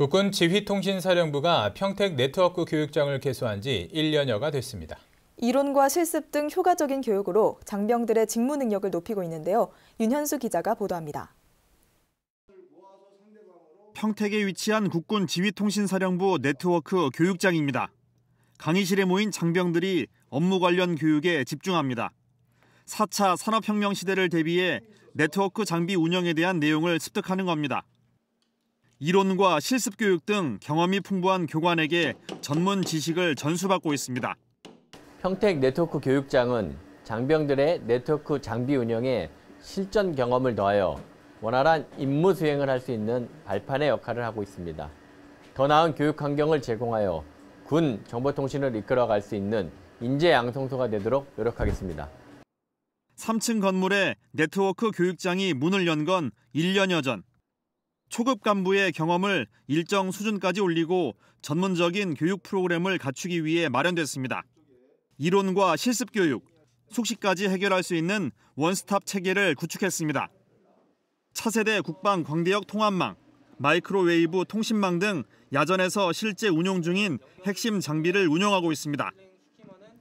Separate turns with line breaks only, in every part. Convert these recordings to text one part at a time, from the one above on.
국군 지휘통신사령부가 평택 네트워크 교육장을 개소한 지 1년여가 됐습니다.
이론과 실습 등 효과적인 교육으로 장병들의 직무 능력을 높이고 있는데요. 윤현수 기자가 보도합니다.
평택에 위치한 국군 지휘통신사령부 네트워크 교육장입니다. 강의실에 모인 장병들이 업무 관련 교육에 집중합니다. 4차 산업혁명 시대를 대비해 네트워크 장비 운영에 대한 내용을 습득하는 겁니다. 이론과 실습 교육 등 경험이 풍부한 교관에게 전문 지식을 전수받고 있습니다.
평택 네트워크 교육장은 장병들의 네트워크 장비 운영에 실전 경험을 더하여 원활한 임무 수행을 할 수 있는 발판의 역할을 하고 있습니다. 더 나은 교육 환경을 제공하여 군 정보통신을 이끌어갈 수 있는 인재 양성소가 되도록 노력하겠습니다. 3층 건물에
네트워크 교육장이 문을 연 건 1년여 전 초급 간부의 경험을 일정 수준까지 올리고 전문적인 교육 프로그램을 갖추기 위해 마련됐습니다. 이론과 실습 교육, 숙식까지 해결할 수 있는 원스톱 체계를 구축했습니다. 차세대 국방 광대역 통합망, 마이크로웨이브 통신망 등 야전에서 실제 운용 중인 핵심 장비를 운영하고 있습니다.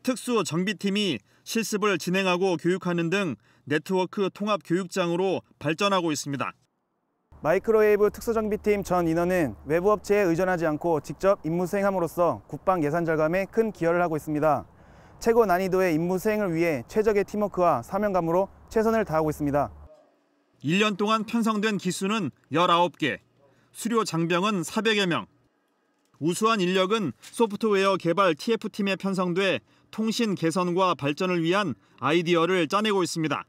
특수 정비팀이 실습을 진행하고 교육하는 등 네트워크 통합 교육장으로 발전하고 있습니다.
마이크로웨이브 특수정비팀 전 인원은 외부 업체에 의존하지 않고 직접 임무 수행함으로써 국방 예산 절감에 큰 기여를 하고 있습니다. 최고 난이도의 임무 수행을 위해 최적의 팀워크와 사명감으로 최선을 다하고 있습니다.
1년 동안 편성된 기수는 19개, 수료 장병은 400여 명. 우수한 인력은 소프트웨어 개발 TF팀에
편성돼 통신 개선과 발전을 위한 아이디어를 짜내고 있습니다.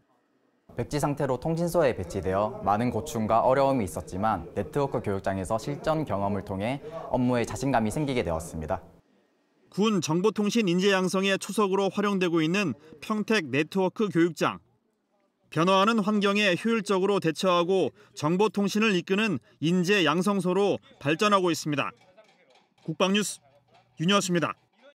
백지 상태로 통신소에 배치되어 많은 고충과 어려움이 있었지만 네트워크 교육장에서 실전 경험을 통해 업무에 자신감이 생기게 되었습니다. 군 정보통신 인재 양성의 초석으로 활용되고 있는 평택 네트워크 교육장.
변화하는 환경에 효율적으로 대처하고 정보통신을 이끄는 인재 양성소로 발전하고 있습니다. 국방뉴스 윤여수입니다.